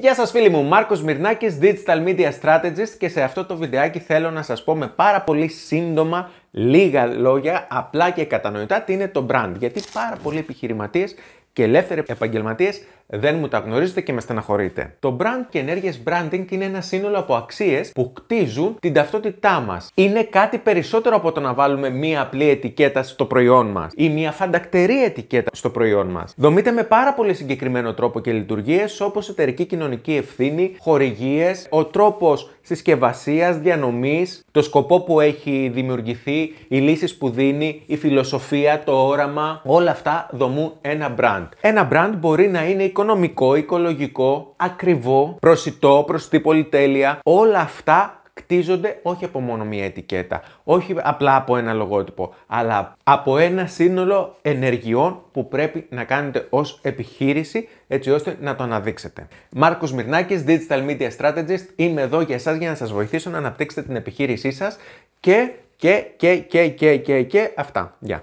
Γεια σας φίλοι μου, Μάρκος Μυρνάκης, Digital Media Strategist και σε αυτό το βιντεάκι θέλω να σας πω με πάρα πολύ σύντομα λίγα λόγια, απλά και κατανοητά, τι είναι το brand. Γιατί πάρα πολλοί επιχειρηματίες και ελεύθεροι επαγγελματίες δεν μου τα γνωρίζετε και με στεναχωρείτε. Το brand και ενέργειες branding είναι ένα σύνολο από αξίες που κτίζουν την ταυτότητά μας. Είναι κάτι περισσότερο από το να βάλουμε μία απλή ετικέτα στο προϊόν μας ή μία φαντακτερή ετικέτα στο προϊόν μας. Δομείται με πάρα πολύ συγκεκριμένο τρόπο και λειτουργίες όπως εταιρική κοινωνική ευθύνη, χορηγίες, ο τρόπος συσκευασίας, διανομής, το σκοπό που έχει δημιουργηθεί, οι λύσεις που δίνει, η φιλοσοφία, το όραμα. Όλα αυτά δομούν ένα brand. Ένα brand μπορεί να είναι οικονομικό, οικολογικό, ακριβό, προσιτό, την πολυτέλεια. Όλα αυτά κτίζονται όχι από μόνο μία ετικέτα, όχι απλά από ένα λογότυπο, αλλά από ένα σύνολο ενεργειών που πρέπει να κάνετε ως επιχείρηση έτσι ώστε να το αναδείξετε. Μάρκος Μυρνάκης, Digital Media Strategist, είμαι εδώ για εσάς για να σας βοηθήσω να αναπτύξετε την επιχείρησή σας και, και, και, και, και, και, και, αυτά. Γεια.